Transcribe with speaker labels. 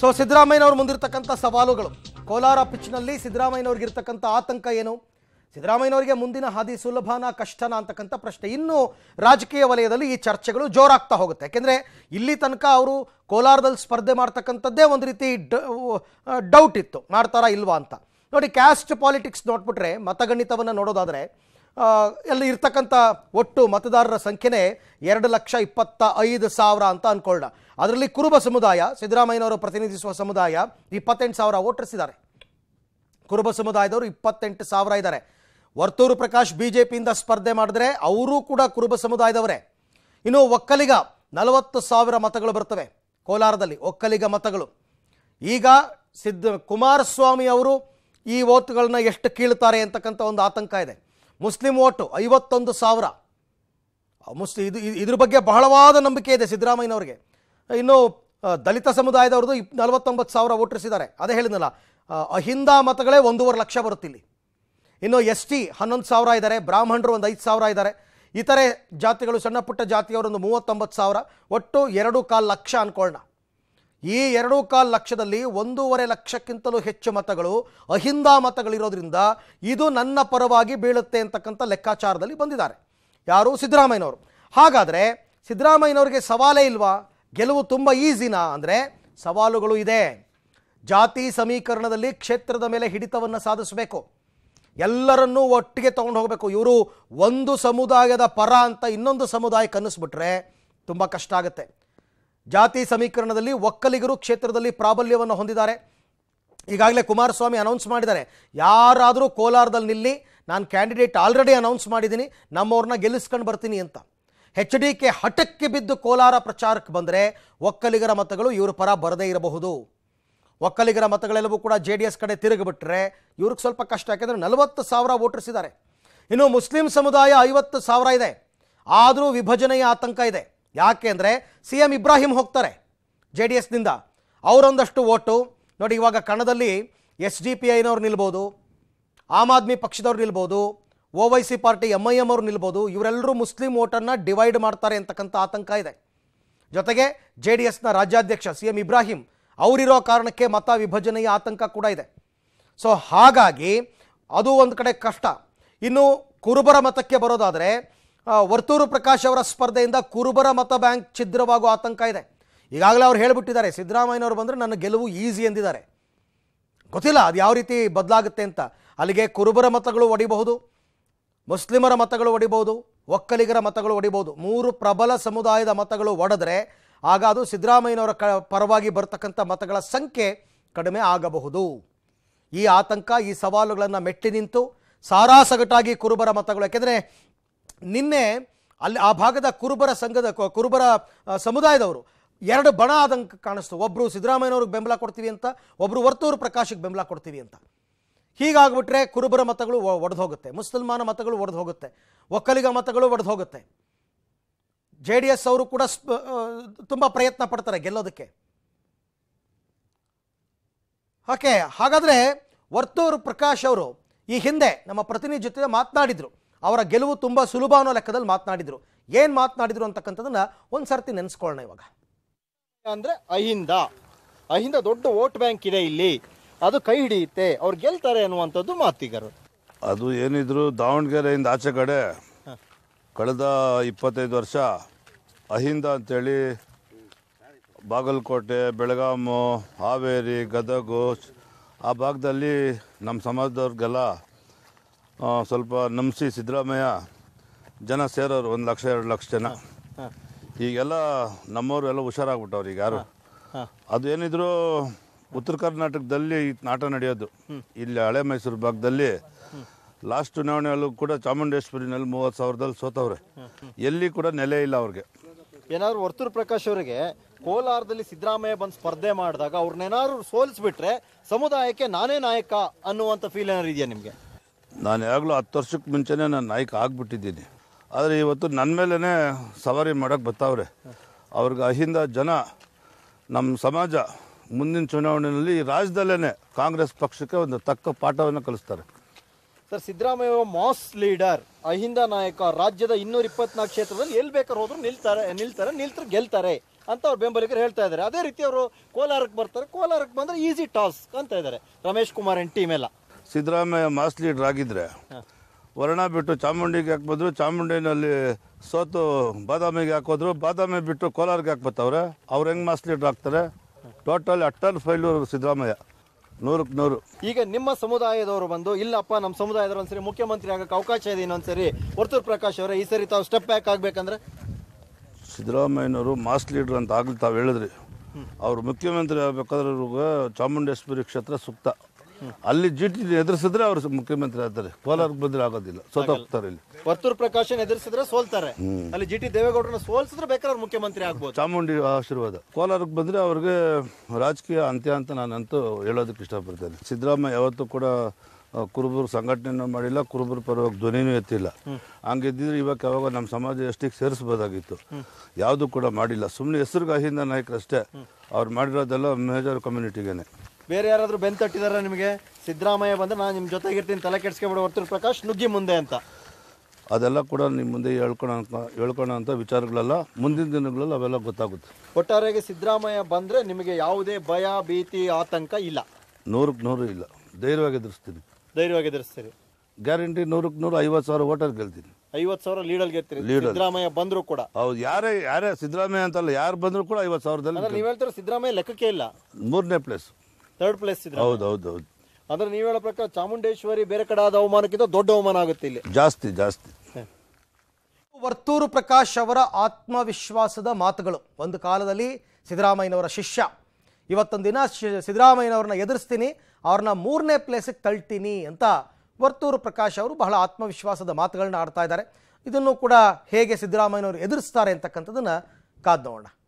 Speaker 1: so ಸಿದ್ದರಾಮಯ್ಯನವ್ರ ಮುಂದಿರ್ತಕ್ಕಂಥ ಸವಾಲುಗಳು ಕೋಲಾರ ಪಿಚ್ನಲ್ಲಿ ಇರ್ತಕ್ಕಂಥ ಆತಂಕ ಏನು ಸಿದ್ದರಾಮಯ್ಯನವರಿಗೆ ಮುಂದಿನ ಹಾದಿ ಸುಲಭನಾ ಕಷ್ಟನಾ ಅಂತಕ್ಕಂಥ ಪ್ರಶ್ನೆ ಇನ್ನು ರಾಜಕೀಯ ವಲಯದಲ್ಲಿ ಈ ಚರ್ಚೆಗಳು ಜೋರಾಗ್ತಾ ಹೋಗುತ್ತೆ ಯಾಕೆಂದರೆ ಇಲ್ಲಿ ತನಕ ಅವರು ಕೋಲಾರದಲ್ಲಿ ಸ್ಪರ್ಧೆ ಮಾಡ್ತಕ್ಕಂಥದ್ದೇ ಒಂದು ರೀತಿ ಡೌಟ್ ಇತ್ತು ಮಾಡ್ತಾರಾ ಇಲ್ವಾ ಅಂತ ನೋಡಿ ಕ್ಯಾಸ್ಟ್ ಪಾಲಿಟಿಕ್ಸ್ ನೋಡ್ಬಿಟ್ರೆ ಮತಗಣಿತವನ್ನು ನೋಡೋದಾದರೆ ಅಲ್ಲಿ ಇರ್ತಕ್ಕಂಥ ಒಟ್ಟು ಮತದಾರರ ಸಂಖ್ಯೆನೇ ಎರಡು ಲಕ್ಷ ಇಪ್ಪತ್ತ ಐದು ಸಾವಿರ ಅಂತ ಅಂದ್ಕೊಳ್ಳೋಣ ಅದರಲ್ಲಿ ಕುರುಬ ಸಮುದಾಯ ಸಿದ್ದರಾಮಯ್ಯನವರು ಪ್ರತಿನಿಧಿಸುವ ಸಮುದಾಯ ಇಪ್ಪತ್ತೆಂಟು ಸಾವಿರ ಇದ್ದಾರೆ ಕುರುಬ ಸಮುದಾಯದವರು ಇಪ್ಪತ್ತೆಂಟು ಸಾವಿರ ಇದ್ದಾರೆ ವರ್ತೂರು ಪ್ರಕಾಶ್ ಬಿ ಜೆ ಪಿಯಿಂದ ಸ್ಪರ್ಧೆ ಮಾಡಿದ್ರೆ ಅವರೂ ಕೂಡ ಕುರುಬ ಸಮುದಾಯದವರೇ ಇನ್ನು ಒಕ್ಕಲಿಗ ನಲವತ್ತು ಸಾವಿರ ಮತಗಳು ಬರ್ತವೆ ಕೋಲಾರದಲ್ಲಿ ಒಕ್ಕಲಿಗ ಮತಗಳು ಈಗ ಸಿದ್ದ ಕುಮಾರಸ್ವಾಮಿ ಅವರು ಈ ಓತ್ಗಳನ್ನ ಎಷ್ಟು ಕೀಳ್ತಾರೆ ಅಂತಕ್ಕಂಥ ಒಂದು ಆತಂಕ ಇದೆ ಮುಸ್ಲಿಂ ಓಟು ಐವತ್ತೊಂದು ಸಾವಿರ ಮುಸ್ಲಿ ಇದು ಇದ್ರ ಬಗ್ಗೆ ಬಹಳವಾದ ನಂಬಿಕೆ ಇದೆ ಸಿದ್ದರಾಮಯ್ಯನವ್ರಿಗೆ ಇನ್ನು ದಲಿತ ಸಮುದಾಯದವ್ರದ್ದು ನಲವತ್ತೊಂಬತ್ತು ಸಾವಿರ ಓಟರಿಸಿದ್ದಾರೆ ಅದೇ ಹೇಳಿದ್ನಲ್ಲ ಅಹಿಂದ ಮತಗಳೇ ಒಂದೂವರೆ ಲಕ್ಷ ಬರುತ್ತಿಲ್ಲಿ ಇನ್ನು ಎಸ್ ಟಿ ಹನ್ನೊಂದು ಸಾವಿರ ಇದ್ದಾರೆ ಬ್ರಾಹ್ಮಣರು ಒಂದು ಐದು ಸಾವಿರ ಇದ್ದಾರೆ ಇತರೆ ಜಾತಿಗಳು ಸಣ್ಣ ಪುಟ್ಟ ಜಾತಿಯವರೊಂದು ಮೂವತ್ತೊಂಬತ್ತು ಸಾವಿರ ಒಟ್ಟು ಎರಡು ಕಾಲು ಲಕ್ಷ ಅನ್ಕೊಳ್ಳೋಣ ಈ ಎರಡೂ ಕಾಲ್ ಲಕ್ಷದಲ್ಲಿ ಒಂದೂವರೆ ಲಕ್ಷಕ್ಕಿಂತಲೂ ಹೆಚ್ಚು ಮತಗಳು ಅಹಿಂದ ಮತಗಳಿರೋದ್ರಿಂದ ಇದು ನನ್ನ ಪರವಾಗಿ ಬೀಳುತ್ತೆ ಅಂತಕ್ಕಂಥ ಲೆಕ್ಕಾಚಾರದಲ್ಲಿ ಬಂದಿದ್ದಾರೆ ಯಾರು ಸಿದ್ದರಾಮಯ್ಯನವರು ಹಾಗಾದರೆ ಸಿದ್ದರಾಮಯ್ಯನವ್ರಿಗೆ ಸವಾಲೇ ಇಲ್ವಾ ಗೆಲುವು ತುಂಬ ಈಸಿನಾ ಅಂದರೆ ಸವಾಲುಗಳು ಇದೆ ಜಾತಿ ಸಮೀಕರಣದಲ್ಲಿ ಕ್ಷೇತ್ರದ ಮೇಲೆ ಹಿಡಿತವನ್ನು ಸಾಧಿಸಬೇಕು ಎಲ್ಲರನ್ನೂ ಒಟ್ಟಿಗೆ ತೊಗೊಂಡು ಹೋಗಬೇಕು ಇವರು ಒಂದು ಸಮುದಾಯದ ಪರ ಅಂತ ಇನ್ನೊಂದು ಸಮುದಾಯಕ್ಕೆ ಅನ್ನಿಸ್ಬಿಟ್ರೆ ತುಂಬ ಕಷ್ಟ ಆಗುತ್ತೆ ಜಾತಿ ಸಮೀಕರಣದಲ್ಲಿ ಒಕ್ಕಲಿಗರು ಕ್ಷೇತ್ರದಲ್ಲಿ ಪ್ರಾಬಲ್ಯವನ್ನು ಹೊಂದಿದ್ದಾರೆ ಈಗಾಗಲೇ ಕುಮಾರಸ್ವಾಮಿ ಅನೌನ್ಸ್ ಮಾಡಿದ್ದಾರೆ ಯಾರಾದರೂ ಕೋಲಾರದಲ್ಲಿ ನಿಲ್ಲಿ ನಾನು ಕ್ಯಾಂಡಿಡೇಟ್ ಆಲ್ರೆಡಿ ಅನೌನ್ಸ್ ಮಾಡಿದ್ದೀನಿ ನಮ್ಮವ್ರನ್ನ ಗೆಲ್ಲಿಸ್ಕೊಂಡು ಬರ್ತೀನಿ ಅಂತ ಹೆಚ್ ಡಿ ಕೆ ಹಠಕ್ಕೆ ಬಿದ್ದು ಕೋಲಾರ ಪ್ರಚಾರಕ್ಕೆ ಬಂದರೆ ಒಕ್ಕಲಿಗರ ಮತಗಳು ಇವ್ರ ಪರ ಬರದೇ ಇರಬಹುದು ಒಕ್ಕಲಿಗರ ಮತಗಳೆಲ್ಲವೂ ಕೂಡ ಜೆ ಡಿ ಎಸ್ ಕಡೆ ತಿರುಗಿಬಿಟ್ರೆ ಇವ್ರಿಗೆ ಸ್ವಲ್ಪ ಕಷ್ಟ ಯಾಕೆಂದರೆ ನಲವತ್ತು ಸಾವಿರ ವೋಟರ್ಸ್ ಇದ್ದಾರೆ ಇನ್ನು ಮುಸ್ಲಿಂ ಸಮುದಾಯ ಐವತ್ತು ಸಾವಿರ ಇದೆ ಆದರೂ ವಿಭಜನೆಯ ಆತಂಕ ಇದೆ ಯಾಕೆ ಅಂದರೆ ಸಿ ಎಂ ಇಬ್ರಾಹಿಂ ಹೋಗ್ತಾರೆ ಜೆ ಡಿ ಎಸ್ನಿಂದ ಅವರೊಂದಷ್ಟು ಓಟು ನೋಡಿ ಇವಾಗ ಕಣದಲ್ಲಿ ಎಸ್ ಡಿ ಪಿ ಐನವ್ರು ನಿಲ್ಬೋದು ಆಮ್ ಆದ್ಮಿ ಪಕ್ಷದವ್ರು ನಿಲ್ಬೋದು Owaisi party M I M ಅವ್ರು ನಿಲ್ಬೋದು ಇವರೆಲ್ಲರೂ ಮುಸ್ಲಿಂ ಓಟನ್ನು ಡಿವೈಡ್ ಮಾಡ್ತಾರೆ ಅಂತಕ್ಕಂಥ ಆತಂಕ ಇದೆ ಜೊತೆಗೆ ಜೆ ಡಿ ಎಸ್ನ ರಾಜ್ಯಾಧ್ಯಕ್ಷ ಸಿ ಎಂ ಇಬ್ರಾಹಿಂ ಅವರಿರೋ ಕಾರಣಕ್ಕೆ ಮತ ವಿಭಜನೆಯ ಆತಂಕ ಕೂಡ ಇದೆ ಸೊ ಹಾಗಾಗಿ ಅದು ಒಂದು ಕಡೆ ಕಷ್ಟ ಇನ್ನು ಕುರುಬರ ಮತಕ್ಕೆ ಬರೋದಾದರೆ ವರ್ತೂರು ಪ್ರಕಾಶ್ ಅವರ ಸ್ಪರ್ಧೆಯಿಂದ ಕುರುಬರ ಮತ ಬ್ಯಾಂಕ್ ಛಿದ್ರವಾಗುವ ಆತಂಕ ಇದೆ ಈಗಾಗಲೇ ಅವ್ರು ಹೇಳಿಬಿಟ್ಟಿದ್ದಾರೆ ಸಿದ್ದರಾಮಯ್ಯನವರು ಬಂದರೆ ನನ್ನ ಗೆಲುವು ಈಸಿ ಎಂದಿದ್ದಾರೆ ಗೊತ್ತಿಲ್ಲ ಅದು ಯಾವ ರೀತಿ ಬದಲಾಗುತ್ತೆ ಅಂತ ಅಲ್ಲಿಗೆ ಕುರುಬರ ಮತಗಳು ಒಡಿಬಹುದು ಮುಸ್ಲಿಮರ ಮತಗಳು ಒಡಿಬಹುದು ಒಕ್ಕಲಿಗರ ಮತಗಳು ಒಡಿಬಹುದು ಮೂರು ಪ್ರಬಲ ಸಮುದಾಯದ ಮತಗಳು ಒಡೆದ್ರೆ ಆಗ ಅದು ಸಿದ್ದರಾಮಯ್ಯನವರ ಕ ಪರವಾಗಿ ಬರ್ತಕ್ಕಂಥ ಮತಗಳ ಸಂಖ್ಯೆ ಕಡಿಮೆ ಆಗಬಹುದು ಈ ಆತಂಕ ಈ ಸವಾಲುಗಳನ್ನು ಮೆಟ್ಟಿ ನಿಂತು ಸಾರಾ ಸಗಟಾಗಿ ಕುರುಬರ ಮತಗಳು ಯಾಕೆಂದರೆ ನಿನ್ನೆ ಅಲ್ಲಿ ಆ ಭಾಗದ ಕುರುಬರ ಸಂಘದ ಕುರುಬರ ಸಮುದಾಯದವರು ಎರಡು ಬಣ ಆದಂಗೆ ಕಾಣಿಸ್ತು ಒಬ್ಬರು ಸಿದ್ದರಾಮಯ್ಯನವ್ರಿಗೆ ಬೆಂಬಲ ಕೊಡ್ತೀವಿ ಅಂತ ಒಬ್ಬರು ವರ್ತೂರು ಪ್ರಕಾಶಿಗೆ ಬೆಂಬಲ ಕೊಡ್ತೀವಿ ಅಂತ ಹೀಗಾಗ್ಬಿಟ್ರೆ ಕುರುಬರ ಮತಗಳು ಒಡೆದು ಹೋಗುತ್ತೆ ಮುಸಲ್ಮಾನ ಮತಗಳು ಒಡೆದು ಹೋಗುತ್ತೆ ಒಕ್ಕಲಿಗ ಮತಗಳು ಒಡೆದು ಹೋಗುತ್ತೆ ಜೆ ಡಿ ಎಸ್ ಅವರು ಕೂಡ ತುಂಬ ಪ್ರಯತ್ನ ಪಡ್ತಾರೆ ಗೆಲ್ಲೋದಕ್ಕೆ ಓಕೆ ಹಾಗಾದರೆ ವರ್ತೂರು ಪ್ರಕಾಶ್ ಅವರು ಈ ಹಿಂದೆ ನಮ್ಮ ಪ್ರತಿನಿಧಿ ಜೊತೆ ಮಾತನಾಡಿದರು ಅವರ ಗೆಲುವು ತುಂಬ ಸುಲಭ ಅನ್ನೋ ಲೆಕ್ಕದಲ್ಲಿ ಮಾತನಾಡಿದ್ರು ಏನು ಮಾತನಾಡಿದ್ರು ಅಂತಕ್ಕಂಥದನ್ನ ಒಂದು ಸರ್ತಿ ನೆನೆಸ್ಕೊಳ್ಳೋಣ ಇವಾಗ
Speaker 2: ಅಂದರೆ ಅಹಿಂದ ಅಹಿಂದ ದೊಡ್ಡ ವೋಟ್ ಬ್ಯಾಂಕ್ ಇದೆ ಇಲ್ಲಿ ಅದು ಕೈ ಹಿಡಿಯುತ್ತೆ ಅವ್ರು ಗೆಲ್ತಾರೆ ಅನ್ನುವಂಥದ್ದು ಮಾತಿಗರು ಅದು ಏನಿದ್ರು
Speaker 3: ದಾವಣಗೆರೆಯಿಂದ ಆಚೆ ಕಡೆ ಕಳೆದ ಇಪ್ಪತ್ತೈದು ವರ್ಷ ಅಹಿಂದ ಅಂತೇಳಿ ಬಾಗಲಕೋಟೆ ಬೆಳಗಾಮು ಹಾವೇರಿ ಗದಗು ಆ ಭಾಗದಲ್ಲಿ ನಮ್ಮ ಸಮಾಜದವ್ರಿಗೆಲ್ಲ ಸ್ವಲ್ಪ ನಂಬಿಸಿ ಸಿದ್ದರಾಮಯ್ಯ ಜನ ಸೇರೋರು ಒಂದು ಲಕ್ಷ ಎರಡು ಲಕ್ಷ ಜನ ಈಗೆಲ್ಲ ನಮ್ಮವರು ಎಲ್ಲ ಹುಷಾರಾಗ್ಬಿಟ್ಟವ್ರು ಈಗ ಯಾರು ಅದು ಏನಿದ್ರು ಉತ್ತರ ಕರ್ನಾಟಕದಲ್ಲಿ ಈ ನಾಟ ನಡೆಯೋದು ಇಲ್ಲಿ ಹಳೆ ಮೈಸೂರು ಭಾಗದಲ್ಲಿ ಲಾಸ್ಟ್ ಚುನಾವಣೆಯಲ್ಲೂ ಕೂಡ ಚಾಮುಂಡೇಶ್ವರಿನಲ್ಲಿ ಮೂವತ್ತು ಸಾವಿರದಲ್ಲಿ ಸೋತವ್ರೆ ಎಲ್ಲಿ ಕೂಡ ನೆಲೆ ಇಲ್ಲ ಅವ್ರಿಗೆ
Speaker 2: ಏನಾದ್ರು ವರ್ತೂರು ಪ್ರಕಾಶ್ ಅವರಿಗೆ ಕೋಲಾರದಲ್ಲಿ ಸಿದ್ದರಾಮಯ್ಯ ಬಂದು ಸ್ಪರ್ಧೆ ಮಾಡಿದಾಗ ಅವ್ರನ್ನೇನಾದ್ರು ಸೋಲಿಸ್ಬಿಟ್ರೆ ಸಮುದಾಯಕ್ಕೆ ನಾನೇ ನಾಯಕ ಅನ್ನುವಂಥ ಫೀಲ್ ಏನಾದ್ರು ಇದೆಯಾ ನಿಮಗೆ
Speaker 3: ನಾನು ಯಾವಾಗಲೂ ಹತ್ತು ವರ್ಷಕ್ಕೆ ಮುಂಚೆನೇ ನಾನು ನಾಯಕ ಆಗಿಬಿಟ್ಟಿದ್ದೀನಿ ಆದರೆ ಇವತ್ತು ನನ್ನ ಮೇಲೇ ಸವಾರಿ ಮಾಡೋಕ್ಕೆ ಬರ್ತಾವ್ರೆ ಅವ್ರಿಗೆ ಅಹಿಂದ ಜನ ನಮ್ಮ ಸಮಾಜ ಮುಂದಿನ ಚುನಾವಣೆಯಲ್ಲಿ ರಾಜ್ಯದಲ್ಲೇ ಕಾಂಗ್ರೆಸ್ ಪಕ್ಷಕ್ಕೆ ಒಂದು ತಕ್ಕ ಪಾಠವನ್ನು ಕಲಿಸ್ತಾರೆ
Speaker 2: sir Siddaramaiah mass leader Ahinda ನಾಯಕ ರಾಜ್ಯದ ಇನ್ನೂರ ಇಪ್ಪತ್ನಾಲ್ಕು ಕ್ಷೇತ್ರದಲ್ಲಿ ಎಲ್ಲಿ ಬೇಕಾದ್ರೂ ಹೋದ್ರು ನಿಲ್ತಾರೆ ನಿಲ್ತಾರೆ ನಿಲ್ತಾರೆ ಗೆಲ್ತಾರೆ ಅಂತ ಅವ್ರು ಬೆಂಬಲಿಗರು ಹೇಳ್ತಾ ಇದ್ದಾರೆ ಅದೇ ರೀತಿ ಅವರು ಕೋಲಾರಕ್ಕೆ ಬರ್ತಾರೆ ಕೋಲಾರಕ್ಕೆ ಬಂದರೆ ಈಸಿ ಟಾಸ್ಕ್ ಅಂತ ಇದ್ದಾರೆ ರಮೇಶ್ ಕುಮಾರ್ ಎನ್ ಟೀಮ್ ಎಲ್ಲ
Speaker 3: ಸಿದ್ದರಾಮಯ್ಯ ಮಾಸ್ ಲೀಡರ್ ಆಗಿದ್ರೆ ವರ್ಣ ಬಿಟ್ಟು ಚಾಮುಂಡಿಗೆ ಹಾಕ್ಬೋದ್ರು ಚಾಮುಂಡಿನಲ್ಲಿ ಸೋತು ಬಾದಾಮಿಗೆ ಹಾಕೋದ್ರು ಬಾದಾಮಿ ಬಿಟ್ಟು ಕೋಲಾರ್ಗೆ ಹಾಕ್ಬತ್ತವ್ರೆ ಅವ್ರು ಹೆಂಗೆ ಮಾಸ್ ಲೀಡರ್ ಆಗ್ತಾರೆ ಟೋಟಲ್ ಅಟ್ಟನ್ ಫೈಲೂರ್ ಸಿದ್ದರಾಮಯ್ಯ ನೂರಕ್ಕೆ ನೂರು
Speaker 2: ಈಗ ನಿಮ್ಮ ಸಮುದಾಯದವರು ಬಂದು ಇಲ್ಲಪ್ಪ ನಮ್ಮ ಸಮುದಾಯದವರು ಒಂದ್ಸರಿ ಮುಖ್ಯಮಂತ್ರಿ ಆಗಕ್ಕೆ ಅವಕಾಶ ಇದೆ ಇನ್ನೊಂದ್ಸರಿ ವರ್ತೂರ್ ಪ್ರಕಾಶ್ ಅವರೇ ಈ ಸರಿ ತಾವು ಸ್ಟೆಪ್ ಬ್ಯಾಕ್ ಆಗಬೇಕಂದ್ರೆ
Speaker 3: ಸಿದ್ದರಾಮಯ್ಯನವರು ಮಾಸ್ ಲೀಡರ್ ಅಂತ ಆಗ್ಲಿ ತಾವು ಹೇಳಿದ್ರಿ ಅವರು ಮುಖ್ಯಮಂತ್ರಿ ಆಗ್ಬೇಕಾದ್ರೆ ಚಾಮುಂಡೇಶ್ವರಿ ಕ್ಷೇತ್ರ ಸೂಕ್ತ ಅಲ್ಲಿ ಜಿಟಿ ಎದುರಿಸಿದ್ರೆ ಅವರು ಮುಖ್ಯಮಂತ್ರಿ ಆಗ್ತಾರೆ ಕೋಲಾರಕ್ಕೆ ಬಂದ್ರೆ ಆಗೋದಿಲ್ಲ ಸೋತೋಗ್ತಾರೆ ಇಲ್ಲಿ
Speaker 2: ವರ್ತೂರ್ ಪ್ರಕಾಶ್ ಎದುರಿಸಿದ್ರೆ ಸೋಲ್ತಾರೆ ಅಲ್ಲಿ ಟಿ ದೇವೇಗೌಡರನ್ನ ಸೋಲ್ಸಿದ್ರೆ ಬೇಕಾದ್ರೆ ಮುಖ್ಯಮಂತ್ರಿ ಆಗ್ಬೋದು
Speaker 3: ಚಾಮುಂಡಿ ಆಶೀರ್ವಾದ ಕೋಲಾರಕ್ಕೆ ಬಂದ್ರೆ ಅವ್ರಿಗೆ ರಾಜಕೀಯ ಅಂತ್ಯ ಅಂತ ನಾನಂತೂ ಹೇಳೋದಕ್ಕೆ ಇಷ್ಟಪಡ್ತೇನೆ ಸಿದ್ದರಾಮಯ್ಯ ಯಾವತ್ತೂ ಕೂಡ ಕುರುಬರು ಸಂಘಟನೆ ಮಾಡಿಲ್ಲ ಕುರುಬರು ಪರವಾಗಿ ಧ್ವನಿನೂ ಎತ್ತಿಲ್ಲ ಹಂಗಿದ್ದಿದ್ರೆ ಇವಾಗ ಯಾವಾಗ ನಮ್ಮ ಸಮಾಜ ಎಷ್ಟಿಗೆ ಸೇರಿಸ್ಬೋದಾಗಿತ್ತು ಯಾವುದೂ ಕೂಡ ಮಾಡಿಲ್ಲ ಸುಮ್ಮನೆ ಹೆಸರುಗಾಹಿಂದ ನಾಯಕರಷ್ಟೇ ಅವ್ರು ಮಾಡಿರೋದೆಲ್ಲ ಮೇಜರ್ ಕಮ್ಯುನಿಟಿಗೇನೆ
Speaker 2: ಬೇರೆ ಯಾರಾದರೂ ಬೆನ್ ತಟ್ಟಿದಾರ ನಿಮಗೆ ಸಿದ್ದರಾಮಯ್ಯ ಬಂದರೆ ನಾನು ನಿಮ್ಮ ಜೊತೆಗಿರ್ತೀನಿ ತಲೆ ಬಿಡೋ ಹೊರತು ಪ್ರಕಾಶ್ ನುಗ್ಗಿ ಮುಂದೆ ಅಂತ
Speaker 3: ಅದೆಲ್ಲ ಕೂಡ ನಿಮ್ಮ ಮುಂದೆ ಹೇಳ್ಕೊಳ ಹೇಳ್ಕೊಳ ಅಂತ ವಿಚಾರಗಳೆಲ್ಲ ಮುಂದಿನ ದಿನಗಳಲ್ಲಿ ಅವೆಲ್ಲ ಗೊತ್ತಾಗುತ್ತೆ
Speaker 2: ಒಟ್ಟಾರೆಗೆ ಸಿದ್ದರಾಮಯ್ಯ ಬಂದರೆ ನಿಮಗೆ ಯಾವುದೇ ಭಯ ಭೀತಿ ಆತಂಕ ಇಲ್ಲ
Speaker 3: ನೂರಕ್ಕೆ ನೂರು ಇಲ್ಲ ಧೈರ್ಯವಾಗಿ ಎದುರಿಸ್ತೀನಿ
Speaker 2: ಧೈರ್ಯವಾಗಿ ಎದುರಿಸ್ತೀರಿ
Speaker 3: ಗ್ಯಾರಂಟಿ ನೂರಕ್ಕೆ ನೂರು ಐವತ್ತು ಸಾವಿರ ಓಟರ್ ಗೆಲ್ತೀನಿ
Speaker 2: ಐವತ್ತು ಸಾವಿರ ಲೀಡಲ್ಲಿ ಗೆಲ್ತೀರಿ ಸಿದ್ದರಾಮಯ್ಯ ಬಂದರೂ ಕೂಡ ಹೌದು ಯಾರೇ ಯಾರೇ
Speaker 3: ಸಿದ್ದರಾಮಯ್ಯ ಅಂತಲ್ಲ ಯಾರು ಬಂದರೂ ಕೂಡ ಐವತ್ತು ಸಾವಿರದಲ್ಲಿ ನೀವು ಹೇಳ್ತೀರ ಸಿದ್ದರಾಮಯ್ಯ ಲೆಕ್ಕಕ್ಕೆ ಇಲ್ಲ ಮೂರನೇ ಪ್ಲೇಸ್ ಥರ್ಡ್
Speaker 2: ಪ್ಲೇಸ್ ಇದೆ ಹೌದು ಹೌದು ಹೌದು ಅಂದ್ರೆ ನೀವು ಹೇಳೋ ಪ್ರಕಾರ ಚಾಮುಂಡೇಶ್ವರಿ ಬೇರೆ ಕಡೆ ಆದ ಅವಮಾನಕ್ಕಿಂತ ದೊಡ್ಡ ಅವಮಾನ ಆಗುತ್ತೆ ಇಲ್ಲಿ
Speaker 3: ಜಾಸ್ತಿ ಜಾಸ್ತಿ
Speaker 2: ವರ್ತೂರು ಪ್ರಕಾಶ್ ಅವರ ಆತ್ಮವಿಶ್ವಾಸದ
Speaker 1: ಮಾತುಗಳು ಒಂದು ಕಾಲದಲ್ಲಿ ಸಿದ್ದರಾಮಯ್ಯನವರ ಶಿಷ್ಯ ಇವತ್ತೊಂದು ದಿನ ಸಿದ್ದರಾಮಯ್ಯನವ್ರನ್ನ ಎದುರಿಸ್ತೀನಿ ಅವ್ರನ್ನ ಮೂರನೇ ಪ್ಲೇಸಿಗೆ ತಳ್ತೀನಿ ಅಂತ ವರ್ತೂರು ಪ್ರಕಾಶ್ ಅವರು ಬಹಳ ಆತ್ಮವಿಶ್ವಾಸದ ಮಾತುಗಳನ್ನ ಆಡ್ತಾ ಇದ್ದಾರೆ ಇದನ್ನು ಕೂಡ ಹೇಗೆ ಸಿದ್ದರಾಮಯ್ಯನವರು ಎದುರಿಸ್ತಾರೆ ಅಂತಕ್ಕಂಥದ್ದನ್ನು ಕಾದ್ ನೋಡೋಣ